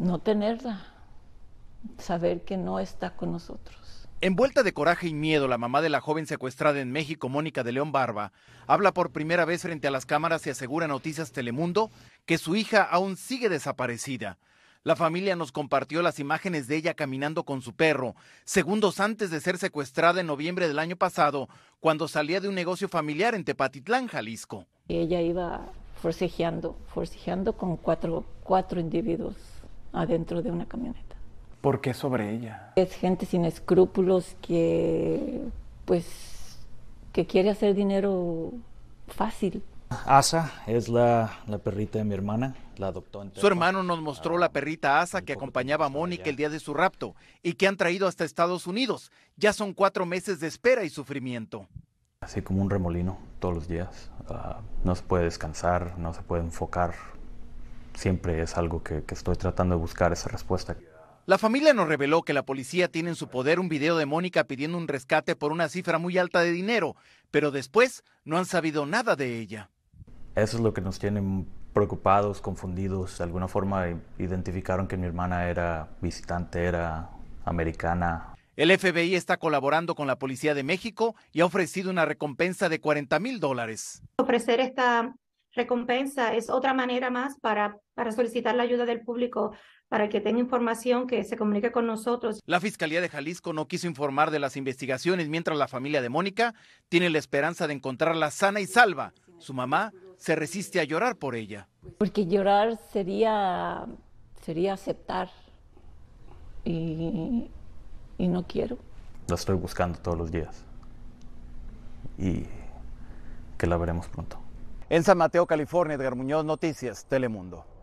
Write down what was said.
no tenerla, saber que no está con nosotros. Envuelta de coraje y miedo, la mamá de la joven secuestrada en México, Mónica de León Barba, habla por primera vez frente a las cámaras y asegura Noticias Telemundo que su hija aún sigue desaparecida. La familia nos compartió las imágenes de ella caminando con su perro, segundos antes de ser secuestrada en noviembre del año pasado, cuando salía de un negocio familiar en Tepatitlán, Jalisco. Ella iba forcejeando, forcejeando con cuatro, cuatro individuos adentro de una camioneta. ¿Por qué sobre ella? Es gente sin escrúpulos que, pues, que quiere hacer dinero fácil. Asa es la, perrita de mi hermana, la adoptó. su hermano nos mostró la ah, perrita Asa que acompañaba a Mónica el día de su rapto y que han traído hasta Estados Unidos. Ya son cuatro meses de espera y sufrimiento. Así como un remolino todos los días. Ah, no se puede descansar, no se puede enfocar, siempre es algo que, estoy tratando de buscar esa respuesta. La familia nos reveló que la policía tiene en su poder un video de Mónica pidiendo un rescate por una cifra muy alta de dinero, pero después no han sabido nada de ella. Eso es lo que nos tiene preocupados, confundidos. De alguna forma eh, identificaron que mi hermana era visitante, era americana. El FBI está colaborando con la Policía de México y ha ofrecido una recompensa de 40 mil dólares. Ofrecer esta recompensa es otra manera más para, para solicitar la ayuda del público para que tenga información, que se comunique con nosotros. La Fiscalía de Jalisco no quiso informar de las investigaciones mientras la familia de Mónica tiene la esperanza de encontrarla sana y salva. Su mamá se resiste a llorar por ella. Porque llorar sería, sería aceptar y, y no quiero. La estoy buscando todos los días y que la veremos pronto. En San Mateo, California, Edgar Muñoz, Noticias, Telemundo.